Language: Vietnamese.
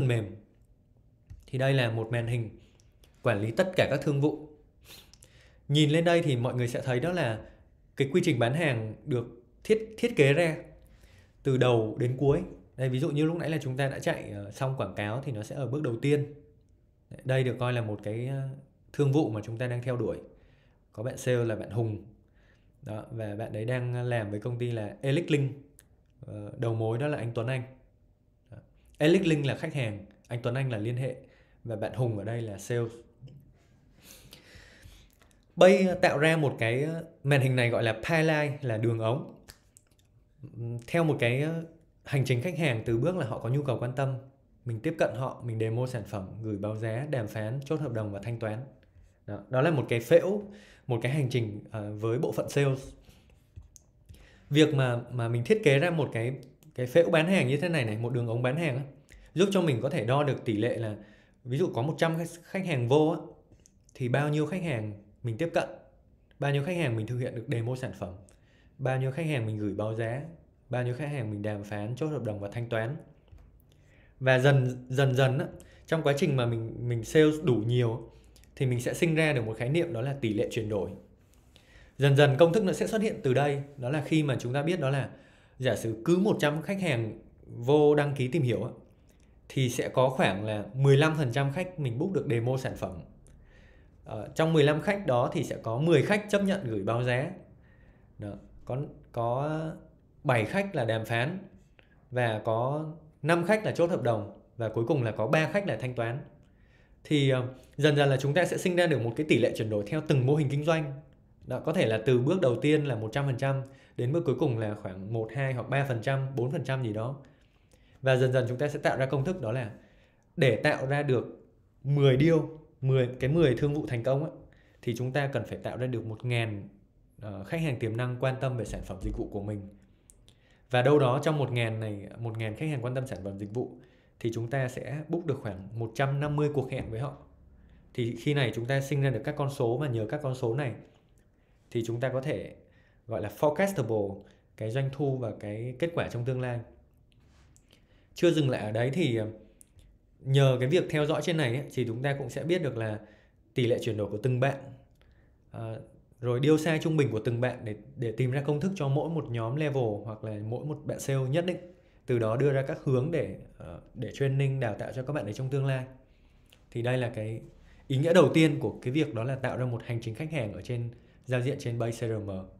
phần mềm thì đây là một màn hình quản lý tất cả các thương vụ nhìn lên đây thì mọi người sẽ thấy đó là cái quy trình bán hàng được thiết thiết kế ra từ đầu đến cuối đây ví dụ như lúc nãy là chúng ta đã chạy ờ, xong quảng cáo thì nó sẽ ở bước đầu tiên đây được coi là một cái ờ, thương vụ mà chúng ta đang theo đuổi có bạn sale là bạn Hùng đó, và bạn đấy đang ờ, làm với công ty là Electlink đầu mối đó là anh Tuấn Anh Alex Linh là khách hàng, anh Tuấn Anh là liên hệ và bạn Hùng ở đây là sales. Bay ờ, tạo ra một cái ờ, màn hình này gọi là pipeline là đường ống. Theo một cái ờ, hành trình khách hàng từ bước là họ có nhu cầu quan tâm, mình tiếp cận họ, mình demo sản phẩm, gửi báo giá, đàm phán, chốt hợp đồng và thanh toán. Đó, đó là một cái phễu, một cái hành trình với bộ phận sales. Việc mà mà mình thiết kế ra một cái cái phễu bán hàng như thế này này một đường ống bán hàng á, giúp cho mình có thể đo được tỷ lệ là ví dụ có 100 khách hàng vô á, thì bao nhiêu khách hàng mình tiếp cận bao nhiêu khách hàng mình thực hiện được demo sản phẩm bao nhiêu khách hàng mình gửi báo giá bao nhiêu khách hàng mình đàm phán chốt hợp đồng và thanh toán và dần dần dần á, trong quá trình mà mình mình sales đủ nhiều thì mình sẽ sinh ra được một khái niệm đó là tỷ lệ chuyển đổi dần dần công thức nó sẽ xuất hiện từ đây đó là khi mà chúng ta biết đó là giả sử cứ 100 khách hàng vô đăng ký tìm hiểu thì sẽ có khoảng là 15% khách mình book được demo sản phẩm. Ờ, trong 15 khách đó thì sẽ có 10 khách chấp nhận gửi báo giá. Đó, có có 7 khách là đàm phán và có 5 khách là chốt hợp đồng và cuối cùng là có 3 khách là thanh toán. Thì ờ, dần dần là chúng ta sẽ sinh ra được một cái tỷ lệ chuyển đổi theo từng mô hình kinh doanh đó, có thể là từ bước đầu tiên là 100% đến bước cuối cùng là khoảng 1, 2 hoặc 3%, 4% gì đó. Và dần dần chúng ta sẽ tạo ra công thức đó là để tạo ra được 10 điều 10 cái 10 thương vụ thành công á, thì chúng ta cần phải tạo ra được 1.000 uh, ờ, khách hàng tiềm năng quan tâm về sản phẩm dịch vụ của mình. Và đâu đó trong 1.000 này, 1.000 khách hàng quan tâm sản phẩm dịch vụ thì chúng ta sẽ book được khoảng 150 cuộc hẹn với họ. Thì khi này chúng ta sinh ra được các con số và nhờ các con số này thì chúng ta có thể gọi là forecastable cái doanh thu và cái kết quả trong tương lai chưa dừng lại ở đấy thì ờ, nhờ cái việc theo dõi trên này ấy, thì chúng ta cũng sẽ biết được là tỷ lệ chuyển đổi của từng bạn à, rồi điều sai trung bình của từng bạn để để tìm ra công thức cho mỗi một nhóm level hoặc là mỗi một bạn sale nhất định từ đó đưa ra các hướng để ờ, để training đào tạo cho các bạn ấy trong tương lai thì đây là cái ý nghĩa đầu tiên của cái việc đó là tạo ra một hành trình khách hàng ở trên giao diện trên base CRM